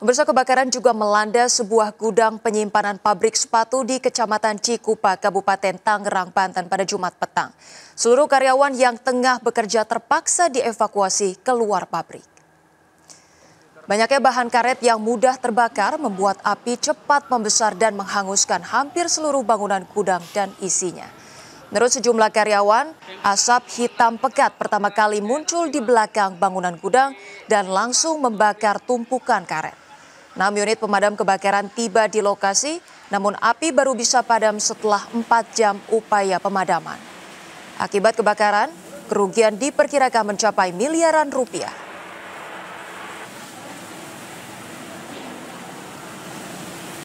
Pemirsa kebakaran juga melanda sebuah gudang penyimpanan pabrik sepatu di Kecamatan Cikupa, Kabupaten Tangerang, Banten pada Jumat petang. Seluruh karyawan yang tengah bekerja terpaksa dievakuasi keluar pabrik. Banyaknya bahan karet yang mudah terbakar membuat api cepat membesar dan menghanguskan hampir seluruh bangunan gudang dan isinya. Menurut sejumlah karyawan, asap hitam pekat pertama kali muncul di belakang bangunan gudang dan langsung membakar tumpukan karet. Enam unit pemadam kebakaran tiba di lokasi, namun api baru bisa padam setelah 4 jam upaya pemadaman. Akibat kebakaran, kerugian diperkirakan mencapai miliaran rupiah.